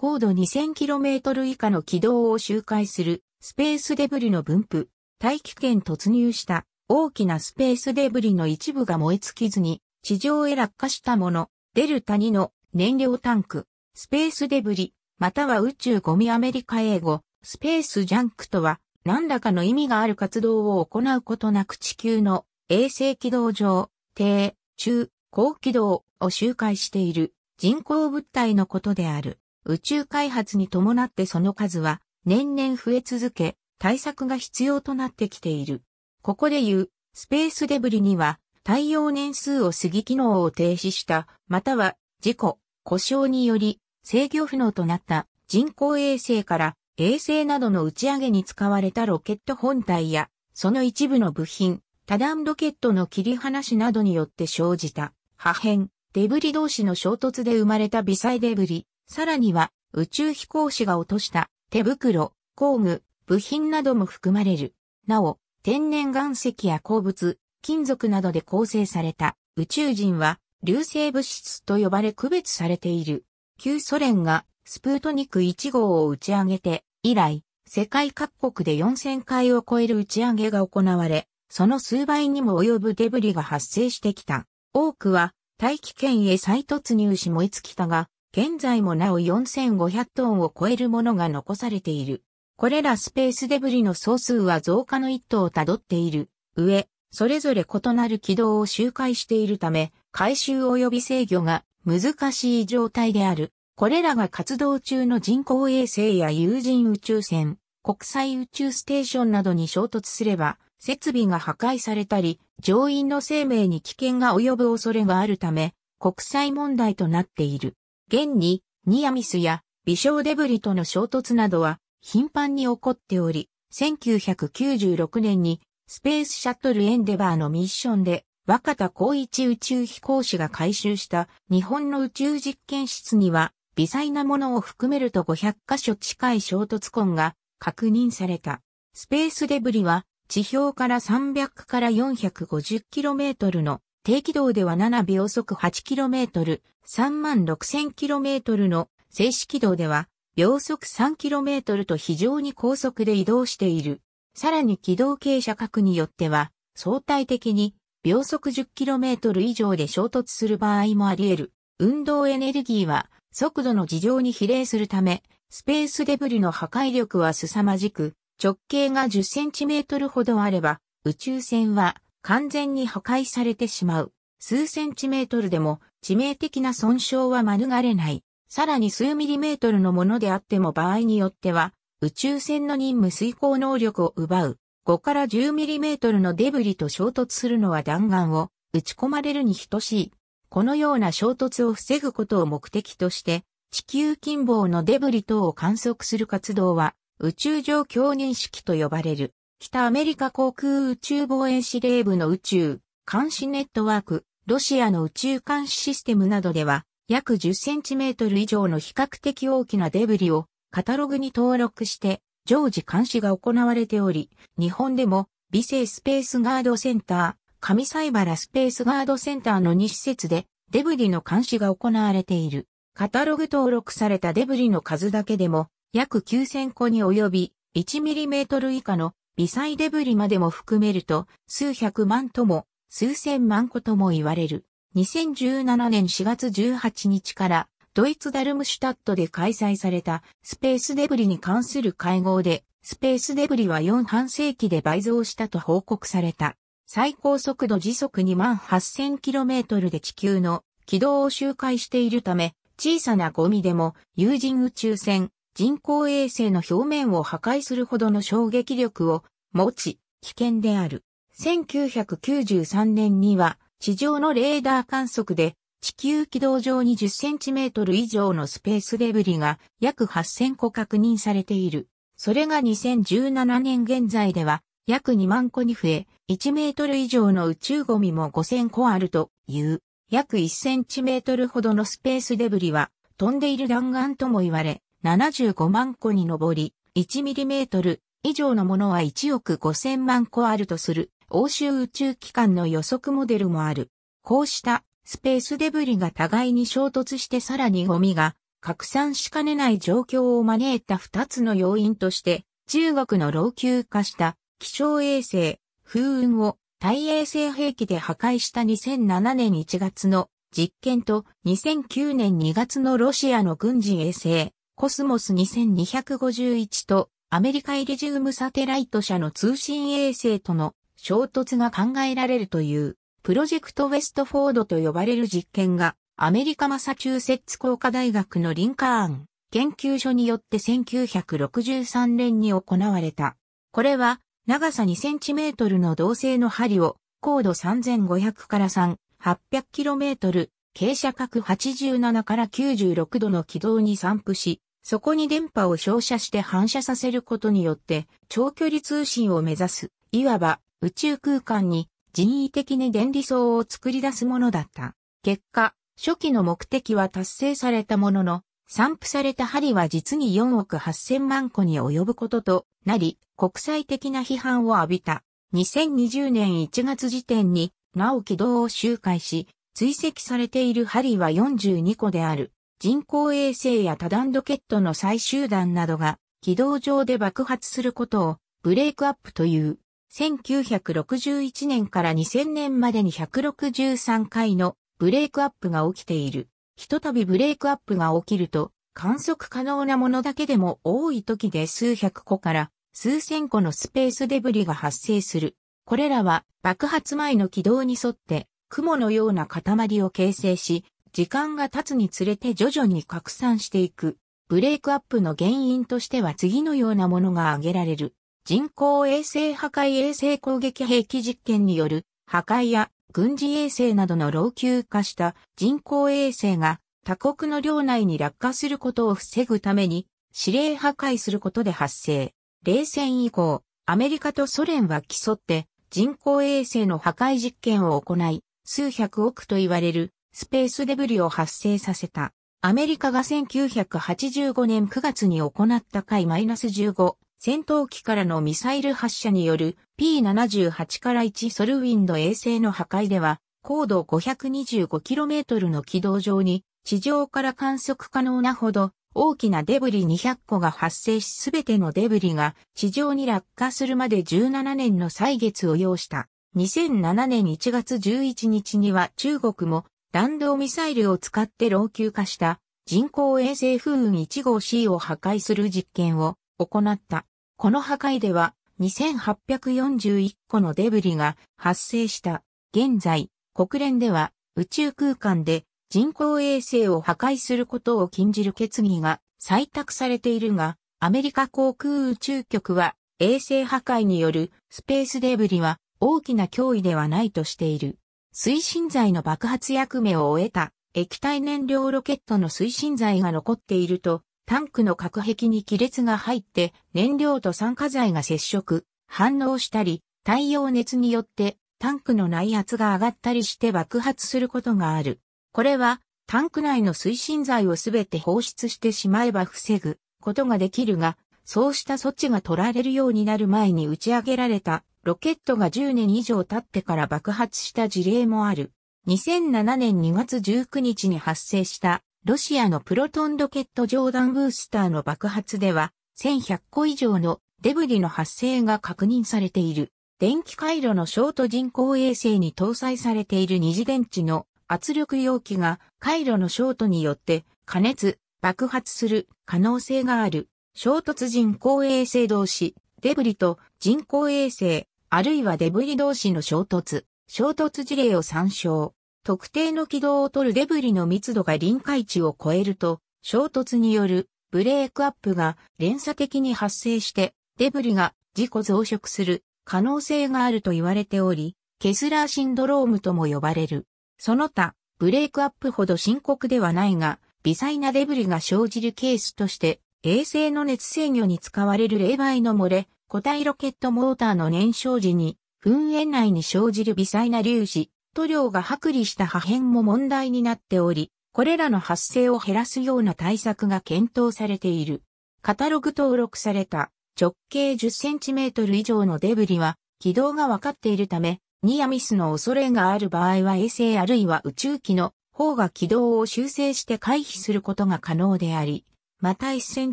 高度 2000km 以下の軌道を周回するスペースデブリの分布、大気圏突入した大きなスペースデブリの一部が燃え尽きずに地上へ落下したもの、デルタ2の燃料タンク、スペースデブリ、または宇宙ゴミアメリカ英語、スペースジャンクとは何らかの意味がある活動を行うことなく地球の衛星軌道上、低、中、高軌道を周回している人工物体のことである。宇宙開発に伴ってその数は年々増え続け、対策が必要となってきている。ここで言う、スペースデブリには、耐用年数を過ぎ機能を停止した、または、事故、故障により、制御不能となった人工衛星から衛星などの打ち上げに使われたロケット本体や、その一部の部品、多段ロケットの切り離しなどによって生じた破片、デブリ同士の衝突で生まれた微細デブリさらには、宇宙飛行士が落とした手袋、工具、部品なども含まれる。なお、天然岩石や鉱物、金属などで構成された宇宙人は流星物質と呼ばれ区別されている。旧ソ連がスプートニク1号を打ち上げて以来、世界各国で4000回を超える打ち上げが行われ、その数倍にも及ぶデブリが発生してきた。多くは大気圏へ再突入し燃え尽きたが、現在もなお4500トンを超えるものが残されている。これらスペースデブリの総数は増加の一途をたどっている。上、それぞれ異なる軌道を周回しているため、回収及び制御が難しい状態である。これらが活動中の人工衛星や有人宇宙船、国際宇宙ステーションなどに衝突すれば、設備が破壊されたり、乗員の生命に危険が及ぶ恐れがあるため、国際問題となっている。現に、ニアミスや微小デブリとの衝突などは頻繁に起こっており、1996年にスペースシャトルエンデバーのミッションで若田光一宇宙飛行士が回収した日本の宇宙実験室には微細なものを含めると500箇所近い衝突痕が確認された。スペースデブリは地表から300から 450km の低軌道では7秒速 8km、36000km の静止軌道では秒速 3km と非常に高速で移動している。さらに軌道傾斜角によっては相対的に秒速 10km 以上で衝突する場合もあり得る。運動エネルギーは速度の事情に比例するため、スペースデブリの破壊力は凄まじく、直径が 10cm ほどあれば、宇宙船は完全に破壊されてしまう。数センチメートルでも致命的な損傷は免れない。さらに数ミリメートルのものであっても場合によっては、宇宙船の任務遂行能力を奪う。5から10ミリメートルのデブリと衝突するのは弾丸を撃ち込まれるに等しい。このような衝突を防ぐことを目的として、地球近傍のデブリ等を観測する活動は宇宙上共認識と呼ばれる。北アメリカ航空宇宙防衛司令部の宇宙、監視ネットワーク、ロシアの宇宙監視システムなどでは、約10センチメートル以上の比較的大きなデブリをカタログに登録して常時監視が行われており、日本でも美生スペースガードセンター、上西原スペースガードセンターの2施設でデブリの監視が行われている。カタログ登録されたデブリの数だけでも約9000個に及び1トル以下の微細デブリまでも含めると、数百万とも、数千万個とも言われる。2017年4月18日から、ドイツダルムシュタットで開催されたスペースデブリに関する会合で、スペースデブリは4半世紀で倍増したと報告された。最高速度時速 28,000km で地球の軌道を周回しているため、小さなゴミでも有人宇宙船、人工衛星の表面を破壊するほどの衝撃力を持ち、危険である。1993年には、地上のレーダー観測で、地球軌道上に10センチメートル以上のスペースデブリが約8000個確認されている。それが2017年現在では約2万個に増え、1メートル以上の宇宙ゴミも5000個あるという、約1センチメートルほどのスペースデブリは飛んでいる弾丸とも言われ、75万個に上り、1ミリメートル以上のものは1億5000万個あるとする欧州宇宙機関の予測モデルもある。こうしたスペースデブリが互いに衝突してさらにゴミが拡散しかねない状況を招いた2つの要因として中国の老朽化した気象衛星風雲を対衛星兵器で破壊した2007年1月の実験と2009年2月のロシアの軍事衛星コスモス2251とアメリカイリジウムサテライト社の通信衛星との衝突が考えられるという、プロジェクトウェストフォードと呼ばれる実験が、アメリカマサチューセッツ工科大学のリンカーン研究所によって1963年に行われた。これは、長さ2センチメートルの銅製の針を、高度3500から3、800キロメートル、傾斜角87から96度の軌道に散布し、そこに電波を照射して反射させることによって、長距離通信を目指す、いわば宇宙空間に人為的に電離層を作り出すものだった。結果、初期の目的は達成されたものの、散布された針は実に4億8000万個に及ぶこととなり、国際的な批判を浴びた。2020年1月時点に、なお軌道を周回し、追跡されている針は42個である。人工衛星や多段ロケットの最終弾などが軌道上で爆発することをブレイクアップという。1961年から2000年までに163回のブレイクアップが起きている。ひとたびブレイクアップが起きると観測可能なものだけでも多い時で数百個から数千個のスペースデブリが発生する。これらは爆発前の軌道に沿って雲のような塊を形成し、時間が経つにつれて徐々に拡散していく。ブレイクアップの原因としては次のようなものが挙げられる。人工衛星破壊衛星攻撃兵器実験による破壊や軍事衛星などの老朽化した人工衛星が他国の領内に落下することを防ぐために指令破壊することで発生。冷戦以降、アメリカとソ連は競って人工衛星の破壊実験を行い、数百億と言われるスペースデブリを発生させた。アメリカが1985年9月に行った回 -15 戦闘機からのミサイル発射による P78 から1ソルウィンド衛星の破壊では高度 525km の軌道上に地上から観測可能なほど大きなデブリ200個が発生しすべてのデブリが地上に落下するまで17年の歳月を要した。2007年1月11日には中国も弾道ミサイルを使って老朽化した人工衛星風雲1号 C を破壊する実験を行った。この破壊では2841個のデブリが発生した。現在、国連では宇宙空間で人工衛星を破壊することを禁じる決議が採択されているが、アメリカ航空宇宙局は衛星破壊によるスペースデブリは大きな脅威ではないとしている。推進剤の爆発役目を終えた液体燃料ロケットの推進剤が残っていると、タンクの隔壁に亀裂が入って燃料と酸化剤が接触、反応したり、太陽熱によってタンクの内圧が上がったりして爆発することがある。これはタンク内の推進剤をすべて放出してしまえば防ぐことができるが、そうした措置が取られるようになる前に打ち上げられたロケットが10年以上経ってから爆発した事例もある。2007年2月19日に発生したロシアのプロトンロケット上段ブースターの爆発では1100個以上のデブリの発生が確認されている。電気回路のショート人工衛星に搭載されている二次電池の圧力容器が回路のショートによって加熱、爆発する可能性がある。衝突人工衛星同士デブリと人工衛星、あるいはデブリ同士の衝突、衝突事例を参照。特定の軌道を取るデブリの密度が臨界値を超えると、衝突によるブレークアップが連鎖的に発生して、デブリが自己増殖する可能性があると言われており、ケスラーシンドロームとも呼ばれる。その他、ブレークアップほど深刻ではないが、微細なデブリが生じるケースとして衛星の熱制御に使われる冷媒の漏れ、固体ロケットモーターの燃焼時に、噴煙内に生じる微細な粒子、塗料が剥離した破片も問題になっており、これらの発生を減らすような対策が検討されている。カタログ登録された直径 10cm 以上のデブリは軌道が分かっているため、ニアミスの恐れがある場合は衛星あるいは宇宙機の方が軌道を修正して回避することが可能であり、また1セン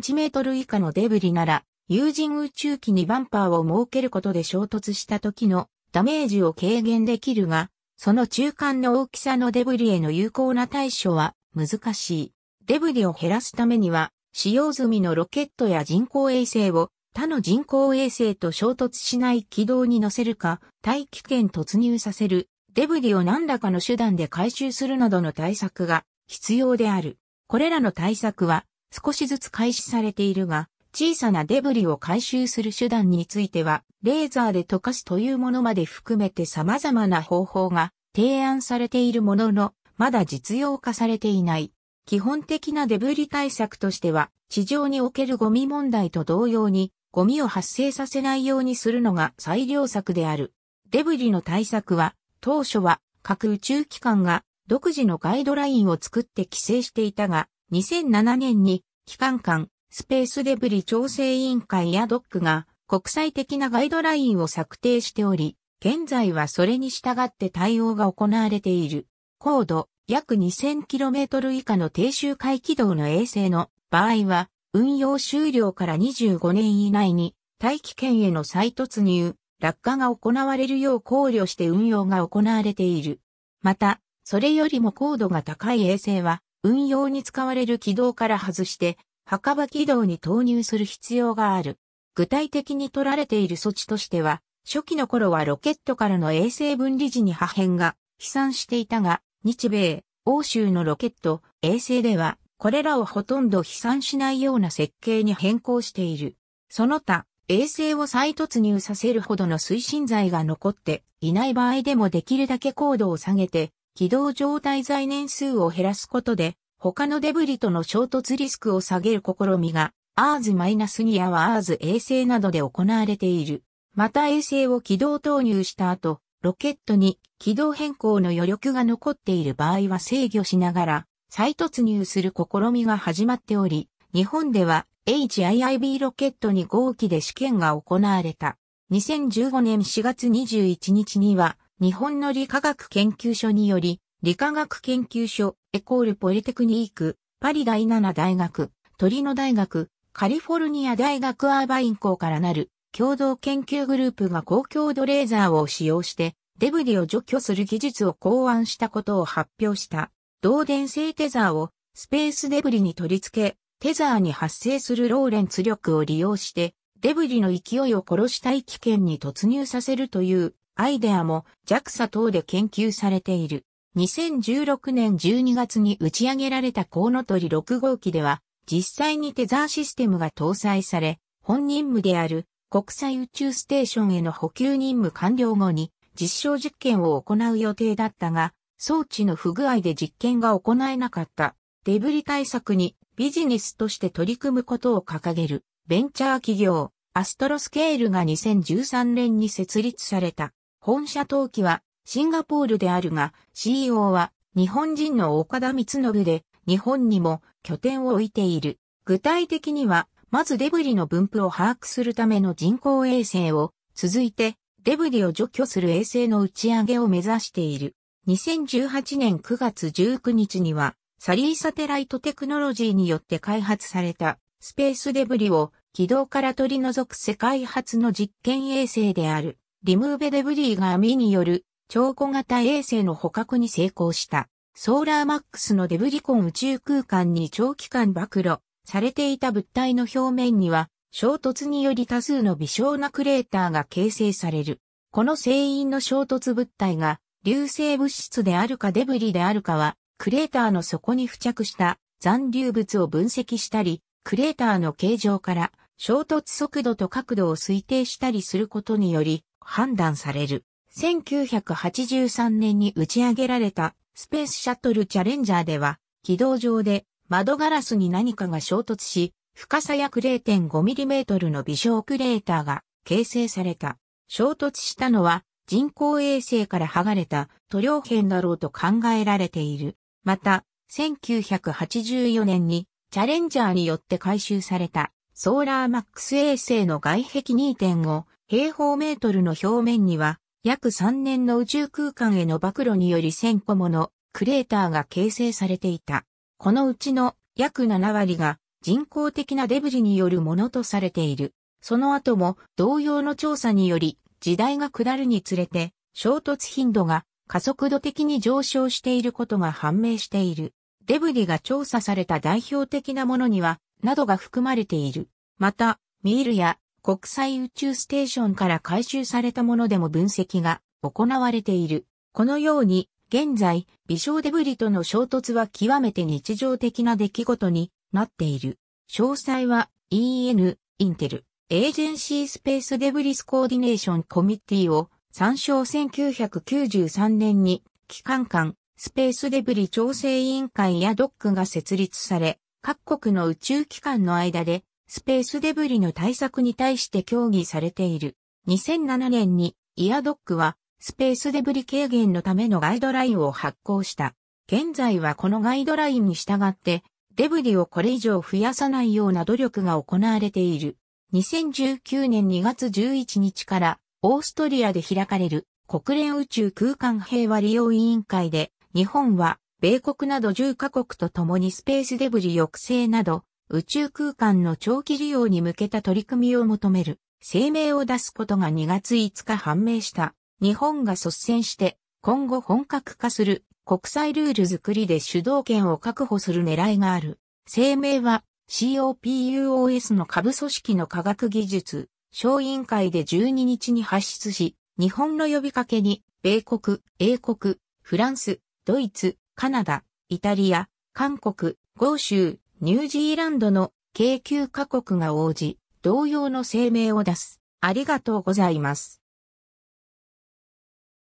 チメートル以下のデブリなら、有人宇宙機にバンパーを設けることで衝突した時のダメージを軽減できるが、その中間の大きさのデブリへの有効な対処は難しい。デブリを減らすためには、使用済みのロケットや人工衛星を他の人工衛星と衝突しない軌道に乗せるか、大気圏突入させる、デブリを何らかの手段で回収するなどの対策が必要である。これらの対策は少しずつ開始されているが、小さなデブリを回収する手段については、レーザーで溶かすというものまで含めて様々な方法が提案されているものの、まだ実用化されていない。基本的なデブリ対策としては、地上におけるゴミ問題と同様に、ゴミを発生させないようにするのが最良策である。デブリの対策は、当初は各宇宙機関が独自のガイドラインを作って規制していたが、2007年に機関間スペースデブリ調整委員会やドックが国際的なガイドラインを策定しており、現在はそれに従って対応が行われている。高度約 2000km 以下の低周回軌道の衛星の場合は、運用終了から25年以内に大気圏への再突入、落下が行われるよう考慮して運用が行われている。また、それよりも高度が高い衛星は、運用に使われる軌道から外して、墓場軌道に投入する必要がある。具体的に取られている措置としては、初期の頃はロケットからの衛星分離時に破片が飛散していたが、日米、欧州のロケット、衛星では、これらをほとんど飛散しないような設計に変更している。その他、衛星を再突入させるほどの推進剤が残っていない場合でもできるだけ高度を下げて、軌道状態在年数を減らすことで、他のデブリとの衝突リスクを下げる試みが、アーズ -2 やはアーズ衛星などで行われている。また衛星を軌道投入した後、ロケットに軌道変更の余力が残っている場合は制御しながら再突入する試みが始まっており、日本では HIIB ロケットに合機で試験が行われた。2015年4月21日には日本の理化学研究所により、理化学研究所、エコールポリテクニーク、パリ第7大学、トリノ大学、カリフォルニア大学アーバイン校からなる共同研究グループが高強度レーザーを使用してデブリを除去する技術を考案したことを発表した導電性テザーをスペースデブリに取り付け、テザーに発生するローレンツ力を利用してデブリの勢いを殺したい危険に突入させるというアイデアも JAXA 等で研究されている。2016年12月に打ち上げられたコウノトリ6号機では、実際にテザーシステムが搭載され、本任務である国際宇宙ステーションへの補給任務完了後に実証実験を行う予定だったが、装置の不具合で実験が行えなかった。デブリ対策にビジネスとして取り組むことを掲げるベンチャー企業アストロスケールが2013年に設立された。本社登記はシンガポールであるが、CEO は日本人の岡田光信で、日本にも拠点を置いている。具体的には、まずデブリの分布を把握するための人工衛星を、続いてデブリを除去する衛星の打ち上げを目指している。2018年9月19日には、サリーサテライトテクノロジーによって開発されたスペースデブリを軌道から取り除く世界初の実験衛星であるリムーベデブリーが網による超小型衛星の捕獲に成功した。ソーラーマックスのデブリコン宇宙空間に長期間暴露されていた物体の表面には衝突により多数の微小なクレーターが形成される。この聖因の衝突物体が流星物質であるかデブリであるかはクレーターの底に付着した残留物を分析したり、クレーターの形状から衝突速度と角度を推定したりすることにより、判断される。1983年に打ち上げられたスペースシャトルチャレンジャーでは、軌道上で窓ガラスに何かが衝突し、深さ約 0.5mm の微小クレーターが形成された。衝突したのは人工衛星から剥がれた塗料片だろうと考えられている。また、1984年にチャレンジャーによって回収されたソーラーマックス衛星の外壁2.5平方メートルの表面には、約3年の宇宙空間への暴露により1000個ものクレーターが形成されていた。このうちの約7割が人工的なデブリによるものとされている。その後も同様の調査により時代が下るにつれて衝突頻度が加速度的に上昇していることが判明している。デブリが調査された代表的なものには、などが含まれている。また、ミールや国際宇宙ステーションから回収されたものでも分析が行われている。このように、現在、微小デブリとの衝突は極めて日常的な出来事になっている。詳細は EN、インテル、エージェンシースペースデブリスコーディネーションコミッティを参照1993年に機関間スペースデブリ調整委員会やドックが設立され、各国の宇宙機関の間でスペースデブリの対策に対して協議されている。2007年にイアドックはスペースデブリ軽減のためのガイドラインを発行した。現在はこのガイドラインに従ってデブリをこれ以上増やさないような努力が行われている。2019年2月11日からオーストリアで開かれる国連宇宙空間平和利用委員会で日本は米国など10カ国と共にスペースデブリ抑制など宇宙空間の長期利用に向けた取り組みを求める声明を出すことが2月5日判明した。日本が率先して今後本格化する国際ルール作りで主導権を確保する狙いがある。声明は COPUOS の下部組織の科学技術小委員会で12日に発出し、日本の呼びかけに米国、英国、フランス、ドイツ、カナダ、イタリア、韓国、豪州、ニュージーランドの京急、カ国が応じ、同様の声明を出す。ありがとうございます。